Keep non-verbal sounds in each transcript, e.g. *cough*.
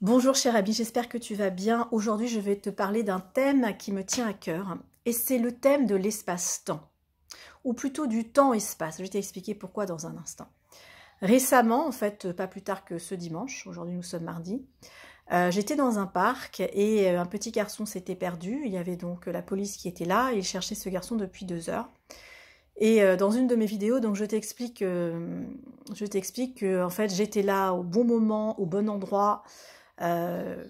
Bonjour cher ami, j'espère que tu vas bien. Aujourd'hui, je vais te parler d'un thème qui me tient à cœur et c'est le thème de l'espace-temps ou plutôt du temps-espace. Je vais t'expliquer pourquoi dans un instant. Récemment, en fait, pas plus tard que ce dimanche, aujourd'hui nous sommes mardi, euh, j'étais dans un parc et euh, un petit garçon s'était perdu. Il y avait donc la police qui était là et il cherchait ce garçon depuis deux heures. Et euh, dans une de mes vidéos, donc je t'explique, je t'explique que en fait j'étais là au bon moment, au bon endroit, euh,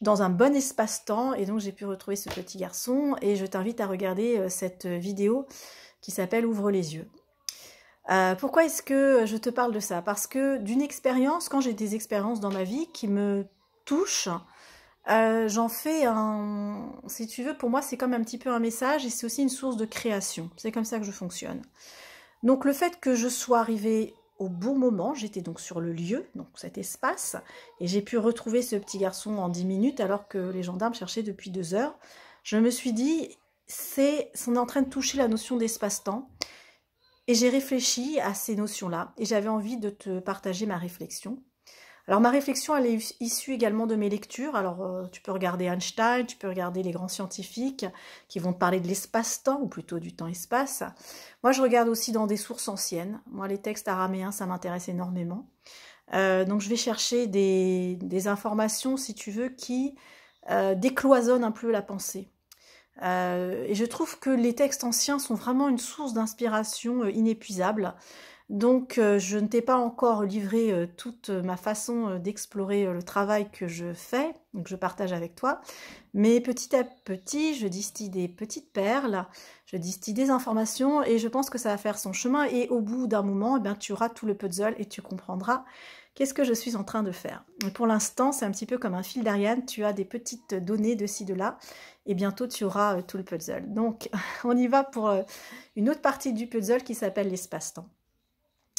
dans un bon espace-temps. Et donc j'ai pu retrouver ce petit garçon et je t'invite à regarder euh, cette vidéo qui s'appelle Ouvre les yeux. Euh, pourquoi est-ce que je te parle de ça Parce que d'une expérience, quand j'ai des expériences dans ma vie qui me touchent, j'en fais un, si tu veux, pour moi c'est comme un petit peu un message et c'est aussi une source de création. C'est comme ça que je fonctionne. Donc le fait que je sois arrivée au bon moment. J'étais donc sur le lieu, donc cet espace, et j'ai pu retrouver ce petit garçon en 10 minutes alors que les gendarmes cherchaient depuis deux heures. Je me suis dit, c'est, on est en train de toucher la notion d'espace-temps. Et j'ai réfléchi à ces notions-là et j'avais envie de te partager ma réflexion. Alors ma réflexion, elle est issue également de mes lectures. Alors euh, tu peux regarder Einstein, tu peux regarder les grands scientifiques qui vont te parler de l'espace-temps, ou plutôt du temps-espace. Moi, je regarde aussi dans des sources anciennes. Moi, les textes araméens, ça m'intéresse énormément. Euh, donc je vais chercher des, informations, si tu veux, qui euh, décloisonnent un peu la pensée. et je trouve que les textes anciens sont vraiment une source d'inspiration inépuisable. Donc, euh, je ne t'ai pas encore livré euh, toute euh, ma façon d'explorer le travail que je fais, que je partage avec toi. Mais petit à petit, je distille des petites perles, je distille des informations et je pense que ça va faire son chemin. Et au bout d'un moment, eh bien, tu auras tout le puzzle et tu comprendras qu'est-ce que je suis en train de faire. Pour l'instant, c'est un petit peu comme un fil d'Ariane. Tu as des petites données de ci, de là et bientôt tu auras tout le puzzle. Donc, *laughs* on y va pour une autre partie du puzzle qui s'appelle l'espace-temps.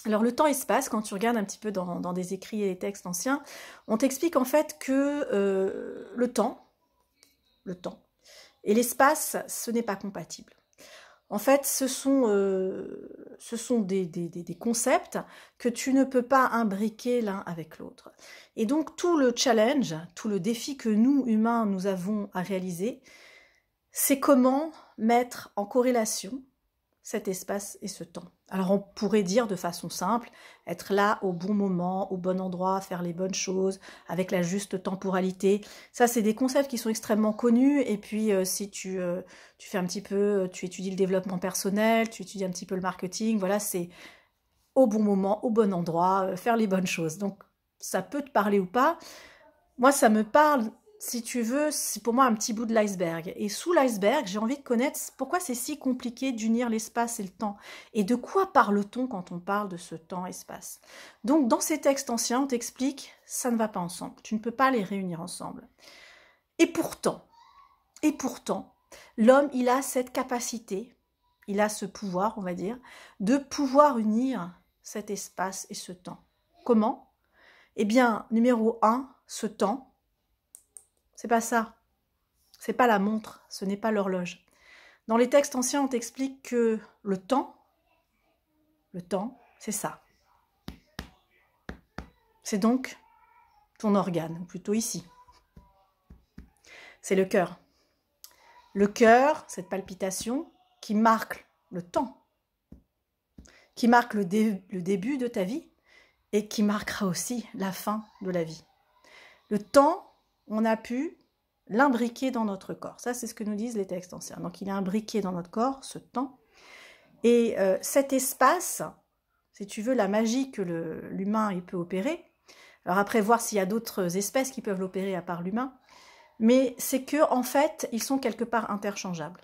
Alors le temps-espace, quand tu regardes un petit peu dans, des écrits et des textes anciens, on t'explique en fait que euh, le temps, le temps et l'espace, ce n'est pas compatible. En fait, ce sont, euh, des, concepts que tu ne peux pas imbriquer l'un avec l'autre. Et donc tout le challenge, tout le défi que nous, humains, nous avons à réaliser, c'est comment mettre en corrélation cet espace et ce temps. Alors on pourrait dire de façon simple, être là au bon moment, au bon endroit, faire les bonnes choses, avec la juste temporalité. Ça, c'est des concepts qui sont extrêmement connus. Et puis euh, si tu, euh, tu fais un petit peu, euh, tu étudies le développement personnel, tu étudies un petit peu le marketing, voilà, c'est au bon moment, au bon endroit, faire les bonnes choses. Donc ça peut te parler ou pas. Moi, ça me parle si tu veux, c'est pour moi un petit bout de l'iceberg. Et sous l'iceberg, j'ai envie de connaître pourquoi c'est si compliqué d'unir l'espace et le temps. Et de quoi parle-t-on quand on parle de ce temps-espace Donc, dans ces textes anciens, on t'explique, ça ne va pas ensemble. Tu ne peux pas les réunir ensemble. Et pourtant, et pourtant, l'homme, il a cette capacité, il a ce pouvoir, on va dire, de pouvoir unir cet espace et ce temps. Comment Eh bien, numéro un, ce temps, c'est pas ça. C'est pas la montre, ce n'est pas l'horloge. Dans les textes anciens, on t'explique que le temps, le temps, c'est ça. C'est donc ton organe, plutôt ici. C'est le cœur. Le cœur, cette palpitation qui marque le temps, qui marque le début de ta vie et qui marquera aussi la fin de la vie. Le temps, on a pu l'imbriquer dans notre corps. Ça, c'est ce que nous disent les textes anciens. Donc, il est imbriqué dans notre corps, ce temps. Et euh, cet espace, si tu veux, la magie que l'humain peut opérer, alors après, voir s'il y a d'autres espèces qui peuvent l'opérer à part l'humain, mais c'est que en fait, ils sont quelque part interchangeables.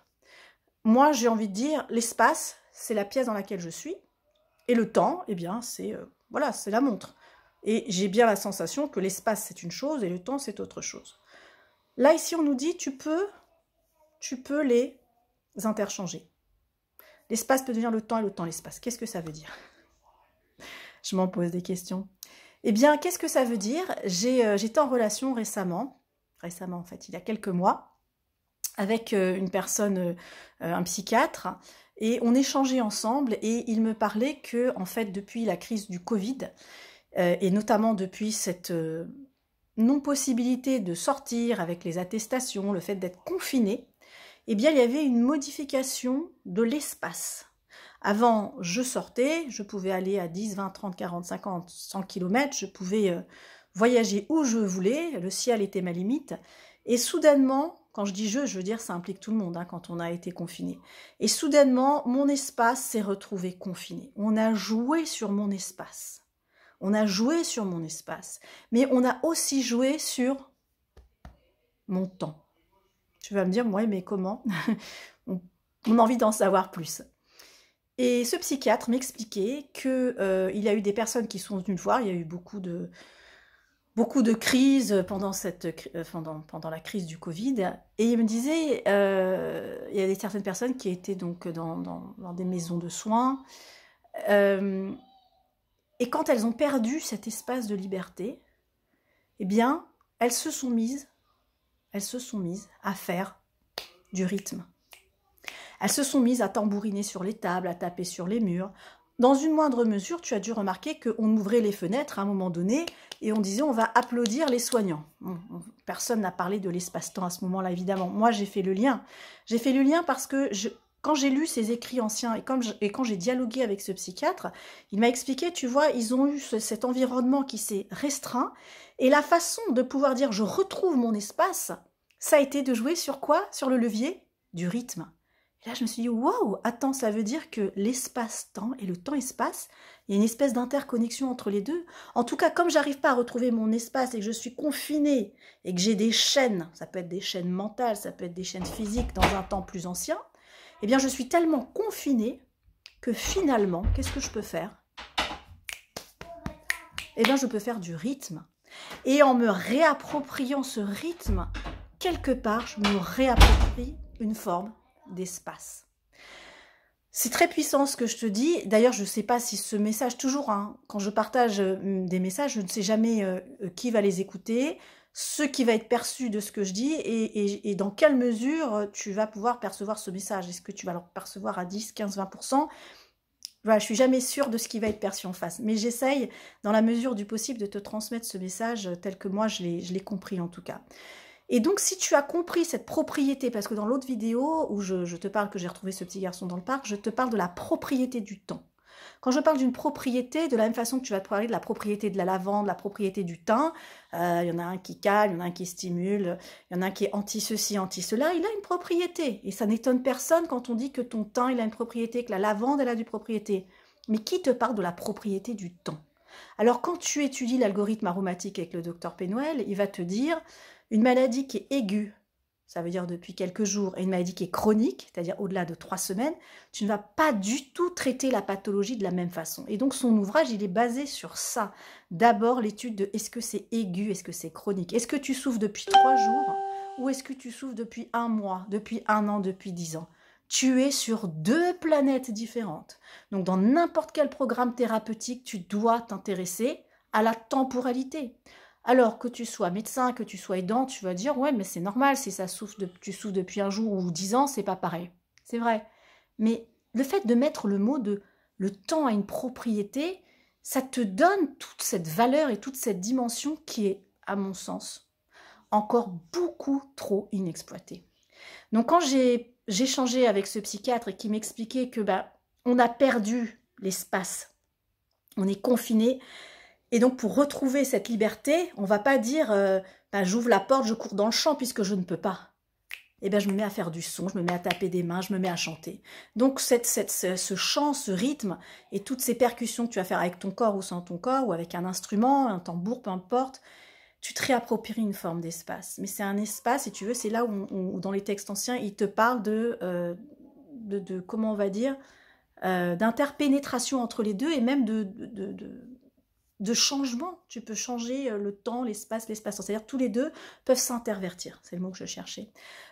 Moi, j'ai envie de dire, l'espace, c'est la pièce dans laquelle je suis, et le temps, eh bien, c'est euh, voilà, c'est la montre. Et j'ai bien la sensation que l'espace, c'est une chose et le temps, c'est autre chose. Là, ici, on nous dit, tu peux, tu peux les interchanger. L'espace peut devenir le temps et le temps l'espace. Qu'est-ce que ça veut dire Je m'en pose des questions. Eh bien, qu'est-ce que ça veut dire euh, J'étais en relation récemment, récemment en fait, il y a quelques mois, avec euh, une personne, euh, un psychiatre, et on échangeait ensemble et il me parlait que, en fait, depuis la crise du Covid, euh, et notamment depuis cette euh, non-possibilité de sortir avec les attestations, le fait d'être confiné, eh bien, il y avait une modification de l'espace. Avant, je sortais, je pouvais aller à 10, 20, 30, 40, 50, 100 km, je pouvais euh, voyager où je voulais, le ciel était ma limite. Et soudainement, quand je dis je, je veux dire ça implique tout le monde hein, quand on a été confiné. Et soudainement, mon espace s'est retrouvé confiné. On a joué sur mon espace on a joué sur mon espace, mais on a aussi joué sur mon temps. Tu vas me dire, oui, mais comment *laughs* on, a envie d'en savoir plus. Et ce psychiatre m'expliquait qu'il euh, il y a eu des personnes qui sont venues le voir, il y a eu beaucoup de, beaucoup de crises pendant, cette, euh, pendant, la crise du Covid. Et il me disait, euh, il y a des certaines personnes qui étaient donc dans, des maisons de soins, et quand elles ont perdu cet espace de liberté, eh bien, elles se sont mises, elles se sont mises à faire du rythme. Elles se sont mises à tambouriner sur les tables, à taper sur les murs. Dans une moindre mesure, tu as dû remarquer qu'on ouvrait les fenêtres à un moment donné et on disait on va applaudir les soignants. Personne n'a parlé de l'espace-temps à ce moment-là, évidemment. Moi, j'ai fait le lien. J'ai fait le lien parce que je, quand j'ai lu ces écrits anciens et, quand j'ai dialogué avec ce psychiatre, il m'a expliqué, tu vois, ils ont eu cet environnement qui s'est restreint et la façon de pouvoir dire je retrouve mon espace, ça a été de jouer sur quoi Sur le levier du rythme. Et là, je me suis dit, waouh, attends, ça veut dire que l'espace-temps et le temps-espace, il y a une espèce d'interconnexion entre les deux. En tout cas, comme j'arrive pas à retrouver mon espace et que je suis confinée et que j'ai des chaînes, ça peut être des chaînes mentales, ça peut être des chaînes physiques dans un temps plus ancien, eh bien je suis tellement confinée que finalement, qu'est-ce que je peux faire Eh bien je peux faire du rythme. Et en me réappropriant ce rythme, quelque part, je me réapproprie une forme d'espace. C'est très puissant ce que je te dis. D'ailleurs, je ne sais pas si ce message, toujours, hein, quand je partage euh, des messages, je ne sais jamais euh, euh, qui va les écouter, ce qui va être perçu de ce que je dis et, dans quelle mesure tu vas pouvoir percevoir ce message. Est-ce que tu vas le percevoir à 10, 15, 20% Je je suis jamais sûre de ce qui va être perçu en face, mais j'essaye, dans la mesure du possible, de te transmettre ce message tel que moi je l'ai compris en tout cas. Et donc, si tu as compris cette propriété, parce que dans l'autre vidéo où je, te parle que j'ai retrouvé ce petit garçon dans le parc, je te parle de la propriété du temps. Quand je parle d'une propriété, de la même façon que tu vas te parler de la propriété de la lavande, la propriété du thym, euh, il y en a un qui calme, il y en a un qui stimule, il y en a un qui est anti-ceci, anti-cela, il a une propriété. Et ça n'étonne personne quand on dit que ton thym, il a une propriété, que la lavande, elle a du propriété. Mais qui te parle de la propriété du thym Alors quand tu étudies l'algorithme aromatique avec le docteur Penuel, il va te dire une maladie qui est aiguë, ça veut dire depuis quelques jours, et une maladie qui est chronique, c'est-à-dire au-delà de trois semaines, tu ne vas pas du tout traiter la pathologie de la même façon. Et donc son ouvrage, il est basé sur ça. D'abord l'étude de est-ce que c'est aigu, est-ce que c'est chronique, est-ce que tu souffres depuis trois jours ou est-ce que tu souffres depuis un mois, depuis un an, depuis dix ans tu es sur deux planètes différentes. Donc dans n'importe quel programme thérapeutique, tu dois t'intéresser à la temporalité. Alors que tu sois médecin, que tu sois aidant, tu vas dire ouais mais c'est normal si ça souffre tu souffres depuis un jour ou dix ans, c'est pas pareil. C'est vrai. Mais le fait de mettre le mot de le temps à une propriété, ça te donne toute cette valeur et toute cette dimension qui est, à mon sens, encore beaucoup trop inexploitée. Donc quand j'ai échangé avec ce psychiatre et qui m'expliquait que bah, on a perdu l'espace, on est confiné et donc pour retrouver cette liberté, on va pas dire euh, bah, j'ouvre la porte, je cours dans le champ puisque je ne peux pas. Eh bien, je me mets à faire du son, je me mets à taper des mains, je me mets à chanter. Donc, cette, ce, chant, ce rythme et toutes ces percussions que tu vas faire avec ton corps ou sans ton corps ou avec un instrument, un tambour, peu importe, tu te réappropries une forme d'espace. Mais c'est un espace, si tu veux, c'est là où, dans les textes anciens, ils te parlent de, euh, de, comment on va dire, euh, d'interpénétration entre les deux et même de, de de changement. Tu peux changer euh, le temps, l'espace, lespace cest C'est-à-dire tous les deux peuvent s'intervertir. C'est le mot que je cherchais.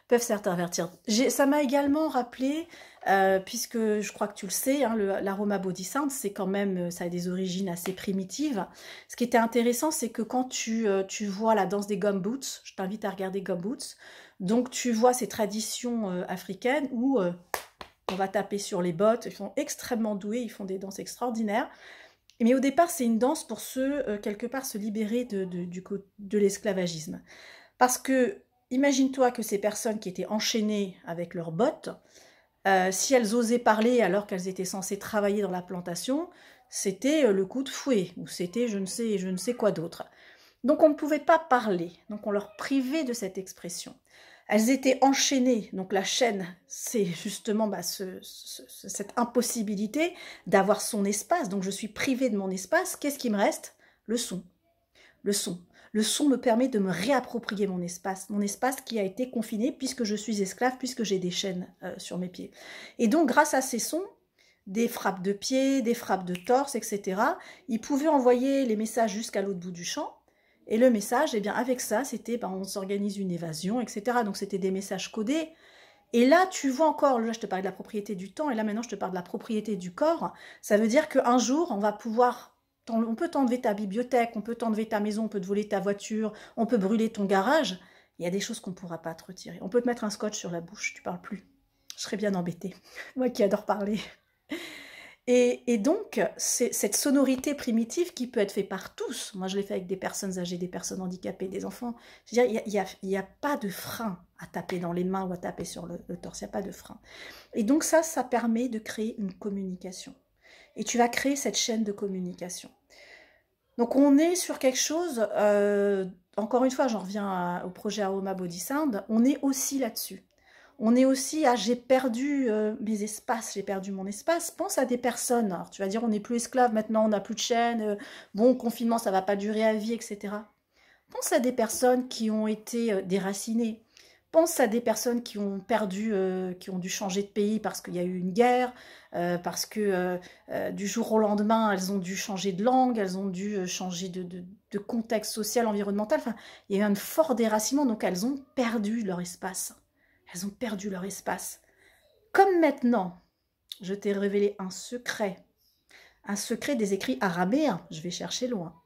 Peuvent s'intervertir. Ça m'a également rappelé, euh, puisque je crois que tu le sais, hein, l'aroma bodhisattva, c'est quand même, euh, ça a des origines assez primitives. Ce qui était intéressant, c'est que quand tu, vois la danse des gumboots, je t'invite à regarder gumboots, donc tu vois ces traditions africaines où on va taper sur les bottes, ils sont extrêmement doués, ils font des danses extraordinaires. Mais au départ, c'est une danse pour ceux, quelque part, se libérer de, l'esclavagisme. Parce que, imagine-toi que ces personnes qui étaient enchaînées avec leurs bottes, euh, si elles osaient parler alors qu'elles étaient censées travailler dans la plantation, c'était euh, le coup de fouet, ou c'était je ne sais, je ne sais quoi d'autre. Donc on ne pouvait pas parler, donc on leur privait de cette expression elles étaient enchaînées. Donc la chaîne, c'est justement bah, cette impossibilité d'avoir son espace. Donc je suis privée de mon espace. Qu'est-ce qui me reste Le son. Le son. Le son me permet de me réapproprier mon espace, mon espace qui a été confiné puisque je suis esclave, puisque j'ai des chaînes euh, sur mes pieds. Et donc grâce à ces sons, des frappes de pied, des frappes de torse, etc., ils pouvaient envoyer les messages jusqu'à l'autre bout du champ et le message, eh bien, avec ça, c'était ben on s'organise une évasion, etc. Donc, c'était des messages codés. Et là, tu vois encore, là, je te parle de la propriété du temps, et là, maintenant, je te parle de la propriété du corps. Ça veut dire qu'un jour, on va pouvoir. On peut t'enlever ta bibliothèque, on peut t'enlever ta maison, on peut te voler ta voiture, on peut brûler ton garage. Il y a des choses qu'on ne pourra pas te retirer. On peut te mettre un scotch sur la bouche, tu parles plus. Je serais bien embêtée. *laughs* Moi qui adore parler. Et, et donc, cette sonorité primitive qui peut être faite par tous, moi je l'ai fait avec des personnes âgées, des personnes handicapées, des enfants, il n'y a, pas de frein à taper dans les mains ou à taper sur le, torse, il n'y a pas de frein. Et donc ça, ça permet de créer une communication. Et tu vas créer cette chaîne de communication. Donc on est sur quelque chose, euh, encore une fois, j'en reviens au projet Aroma Body Sound, on est aussi là-dessus on est aussi à j'ai perdu euh, mes espaces, j'ai perdu mon espace. Pense à des personnes. tu vas dire on n'est plus esclave maintenant, on n'a plus de chaîne, euh, bon confinement ça va pas durer à vie, etc. Pense à des personnes qui ont été euh, déracinées. Pense à des personnes qui ont perdu, qui ont dû changer de pays parce qu'il y a eu une guerre, parce que du jour au lendemain elles ont dû changer de langue, elles ont dû changer de, de contexte social, environnemental. Enfin, il y a eu un fort déracinement, donc elles ont perdu leur espace. Elles ont perdu leur espace. Comme maintenant, je t'ai révélé un secret, un secret des écrits araméens, je vais chercher loin,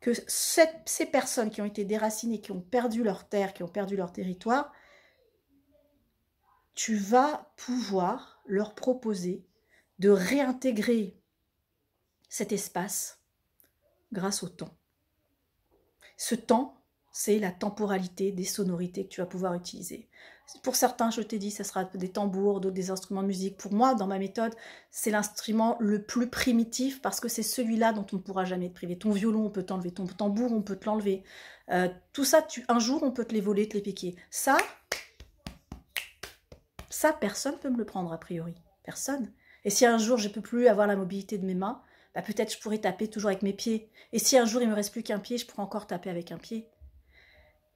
que ces personnes qui ont été déracinées, qui ont perdu leur terre, qui ont perdu leur territoire, tu vas pouvoir leur proposer de réintégrer cet espace grâce au temps. Ce temps, c'est la temporalité des sonorités que tu vas pouvoir utiliser. Pour certains, je t'ai dit, ça sera des tambours, d'autres des instruments de musique. Pour moi, dans ma méthode, c'est l'instrument le plus primitif parce que c'est celui-là dont on ne pourra jamais te priver. Ton violon, on peut t'enlever. Ton tambour, on peut te l'enlever. Euh, tout ça, tu, un jour, on peut te les voler, te les piquer. Ça, ça, personne ne peut me le prendre a priori. Personne. Et si un jour, je ne peux plus avoir la mobilité de mes mains, bah, peut-être je pourrais taper toujours avec mes pieds. Et si un jour, il me reste plus qu'un pied, je pourrais encore taper avec un pied.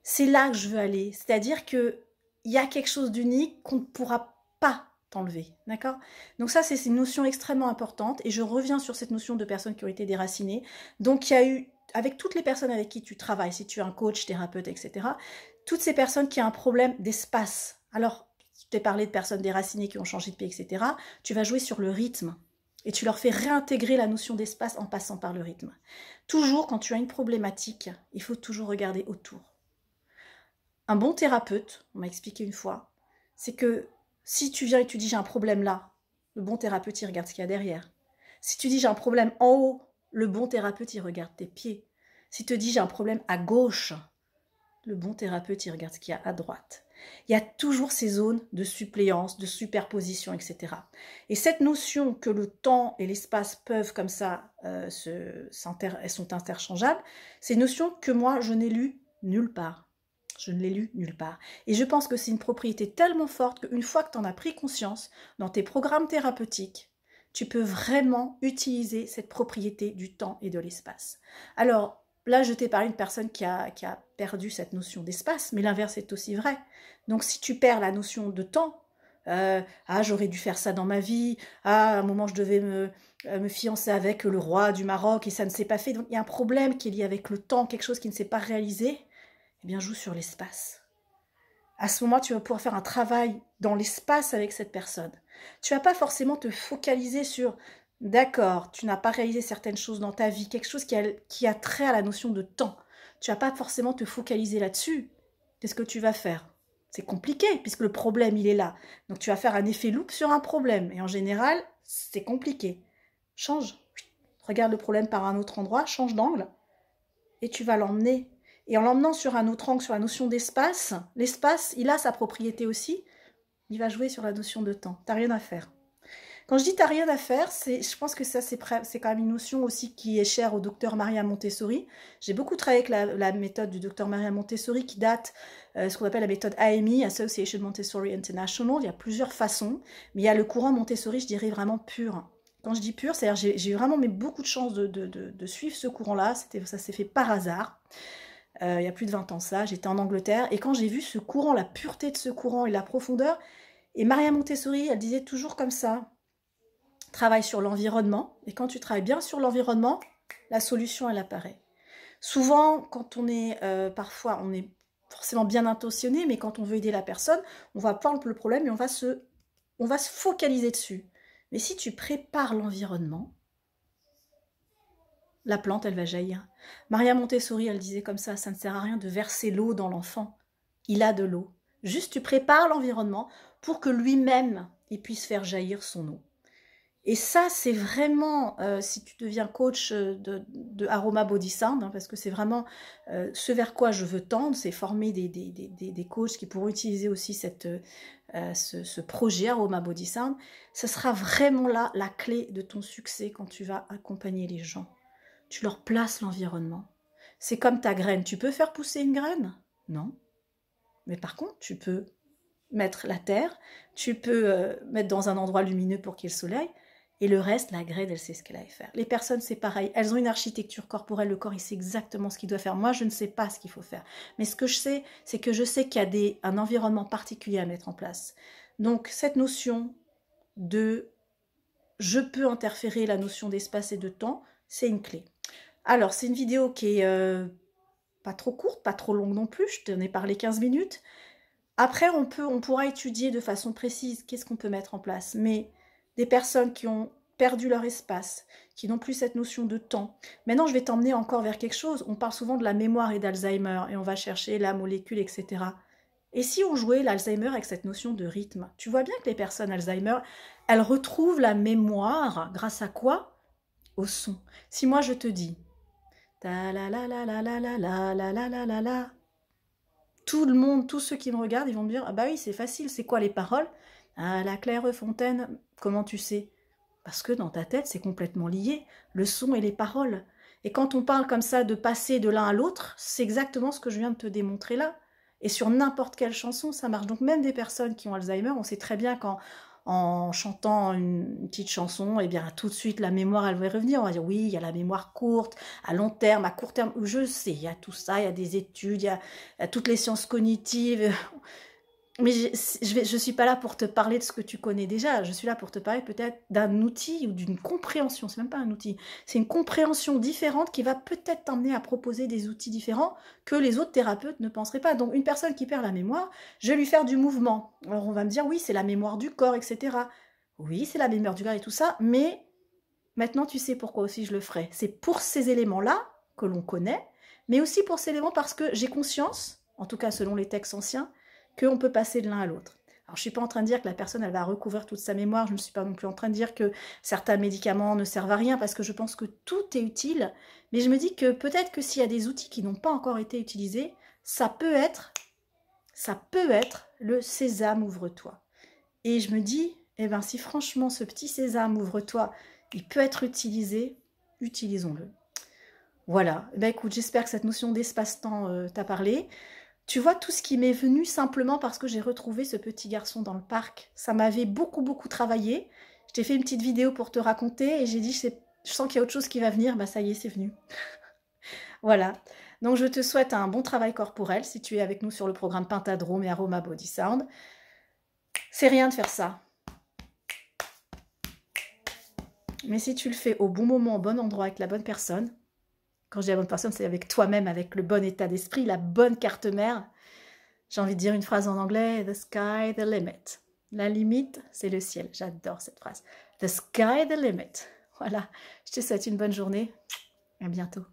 C'est là que je veux aller. C'est-à-dire que il y a quelque chose d'unique qu'on ne pourra pas t'enlever. D'accord Donc ça, c'est une notion extrêmement importante. Et je reviens sur cette notion de personnes qui ont été déracinées. Donc il y a eu, avec toutes les personnes avec qui tu travailles, si tu es un coach, thérapeute, etc., toutes ces personnes qui ont un problème d'espace. Alors, je t'ai parlé de personnes déracinées qui ont changé de pays, etc. Tu vas jouer sur le rythme. Et tu leur fais réintégrer la notion d'espace en passant par le rythme. Toujours, quand tu as une problématique, il faut toujours regarder autour un bon thérapeute, on m'a expliqué une fois, c'est que si tu viens et tu dis j'ai un problème là, le bon thérapeute il regarde ce qu'il y a derrière. Si tu dis j'ai un problème en haut, le bon thérapeute il regarde tes pieds. Si tu dis j'ai un problème à gauche, le bon thérapeute il regarde ce qu'il y a à droite. Il y a toujours ces zones de suppléance, de superposition, etc. Et cette notion que le temps et l'espace peuvent comme ça, euh, sont interchangeables, c'est une notion que moi je n'ai lue nulle part. Je ne l'ai lu nulle part. Et je pense que c'est une propriété tellement forte qu'une fois que tu en as pris conscience dans tes programmes thérapeutiques, tu peux vraiment utiliser cette propriété du temps et de l'espace. Alors, là, je t'ai parlé d'une personne qui a, perdu cette notion d'espace, mais l'inverse est aussi vrai. Donc, si tu perds la notion de temps, euh, ah j'aurais dû faire ça dans ma vie, ah à un moment je devais me, euh, me fiancer avec le roi du Maroc et ça ne s'est pas fait. Donc il y a un problème qui est lié avec le temps, quelque chose qui ne s'est pas réalisé. Eh bien, joue sur l'espace. À ce moment, tu vas pouvoir faire un travail dans l'espace avec cette personne. Tu vas pas forcément te focaliser sur D'accord, tu n'as pas réalisé certaines choses dans ta vie, quelque chose qui a, trait à la notion de temps. Tu vas pas forcément te focaliser là-dessus. Qu'est-ce que tu vas faire C'est compliqué puisque le problème, il est là. Donc tu vas faire un effet loop sur un problème. Et en général, c'est compliqué. Change. Regarde le problème par un autre endroit, change d'angle. Et tu vas l'emmener et en l'emmenant sur un autre angle, sur la notion d'espace, l'espace, il a sa propriété aussi, il va jouer sur la notion de temps. T'as rien à faire. Quand je dis t'as rien à faire, c'est, je pense que ça, c'est, quand même une notion aussi qui est chère au docteur Maria Montessori. J'ai beaucoup travaillé avec la, méthode du docteur Maria Montessori qui date, de euh, ce qu'on appelle la méthode AMI, Association Montessori International. Il y a plusieurs façons, mais il y a le courant Montessori, je dirais vraiment pur. Quand je dis pur, c'est-à-dire j'ai, eu vraiment mais beaucoup de chance de, suivre ce courant-là. ça s'est fait par hasard. Euh, il y a plus de 20 ans ça, j'étais en Angleterre, et quand j'ai vu ce courant, la pureté de ce courant et la profondeur, et Maria Montessori, elle disait toujours comme ça, travaille sur l'environnement, et quand tu travailles bien sur l'environnement, la solution, elle apparaît. Souvent, quand on est, euh, parfois, on est forcément bien intentionné, mais quand on veut aider la personne, on va prendre le problème et on va se, on va se focaliser dessus. Mais si tu prépares l'environnement, la plante, elle va jaillir. Maria Montessori, elle disait comme ça, ça ne sert à rien de verser l'eau dans l'enfant. Il a de l'eau. Juste, tu prépares l'environnement pour que lui-même, il puisse faire jaillir son eau. Et ça, c'est vraiment, euh, si tu deviens coach euh, de, de hein, parce que c'est vraiment euh, ce vers quoi je veux tendre, c'est former des, des, des, des, coachs qui pourront utiliser aussi cette, ce, projet Aroma Body ça sera vraiment là la clé de ton succès quand tu vas accompagner les gens tu leur places l'environnement. C'est comme ta graine. Tu peux faire pousser une graine Non. Mais par contre, tu peux mettre la terre, tu peux euh, mettre dans un endroit lumineux pour qu'il y ait le soleil, et le reste, la graine, elle sait ce qu'elle a à faire. Les personnes, c'est pareil. Elles ont une architecture corporelle. Le corps, il sait exactement ce qu'il doit faire. Moi, je ne sais pas ce qu'il faut faire. Mais ce que je sais, c'est que je sais qu'il y a des, un environnement particulier à mettre en place. Donc, cette notion de je peux interférer, la notion d'espace et de temps, c'est une clé. Alors, c'est une vidéo qui est euh, pas trop courte, pas trop longue non plus. Je t'en ai parlé 15 minutes. Après, on, peut, on pourra étudier de façon précise qu'est-ce qu'on peut mettre en place. Mais des personnes qui ont perdu leur espace, qui n'ont plus cette notion de temps. Maintenant, je vais t'emmener encore vers quelque chose. On parle souvent de la mémoire et d'Alzheimer, et on va chercher la molécule, etc. Et si on jouait l'Alzheimer avec cette notion de rythme Tu vois bien que les personnes Alzheimer, elles retrouvent la mémoire grâce à quoi Au son. Si moi je te dis, la la la la la la la la Tout le monde, tous ceux qui me regardent, ils vont me dire Ah bah oui, c'est facile, c'est quoi les paroles Ah la Claire Fontaine, comment tu sais Parce que dans ta tête, c'est complètement lié, le son et les paroles. Et quand on parle comme ça de passer de l'un à l'autre, c'est exactement ce que je viens de te démontrer là. Et sur n'importe quelle chanson, ça marche. Donc même des personnes qui ont Alzheimer, on sait très bien quand en chantant une petite chanson, et eh bien tout de suite la mémoire elle va revenir. On va dire oui, il y a la mémoire courte, à long terme, à court terme. Je sais, il y a tout ça, il y a des études, il y a toutes les sciences cognitives mais je ne suis pas là pour te parler de ce que tu connais déjà, je suis là pour te parler peut-être d'un outil ou d'une compréhension, c'est même pas un outil, c'est une compréhension différente qui va peut-être t'emmener à proposer des outils différents que les autres thérapeutes ne penseraient pas. Donc une personne qui perd la mémoire, je vais lui faire du mouvement. Alors on va me dire oui, c'est la mémoire du corps, etc. Oui, c'est la mémoire du corps et tout ça, mais maintenant tu sais pourquoi aussi je le ferai. C'est pour ces éléments-là que l'on connaît, mais aussi pour ces éléments parce que j'ai conscience, en tout cas selon les textes anciens, qu'on peut passer de l'un à l'autre. Alors, je ne suis pas en train de dire que la personne, elle va recouvrir toute sa mémoire. Je ne suis pas non plus en train de dire que certains médicaments ne servent à rien parce que je pense que tout est utile. Mais je me dis que peut-être que s'il y a des outils qui n'ont pas encore été utilisés, ça peut être, ça peut être le sésame ouvre-toi. Et je me dis, eh ben, si franchement ce petit sésame ouvre-toi, il peut être utilisé, utilisons-le. Voilà. Eh ben, écoute, j'espère que cette notion d'espace-temps euh, t'a parlé. Tu vois, tout ce qui m'est venu simplement parce que j'ai retrouvé ce petit garçon dans le parc, ça m'avait beaucoup, beaucoup travaillé. Je t'ai fait une petite vidéo pour te raconter et j'ai dit, je, sens qu'il y a autre chose qui va venir, bah ça y est, c'est venu. *laughs* voilà. Donc je te souhaite un bon travail corporel si tu es avec nous sur le programme Pentadrome et Aroma Body Sound. C'est rien de faire ça. Mais si tu le fais au bon moment, au bon endroit, avec la bonne personne, quand je dis la bonne personne, c'est avec toi-même, avec le bon état d'esprit, la bonne carte mère. J'ai envie de dire une phrase en anglais, The sky, the limit. La limite, c'est le ciel. J'adore cette phrase. The sky, the limit. Voilà, je te souhaite une bonne journée. À bientôt.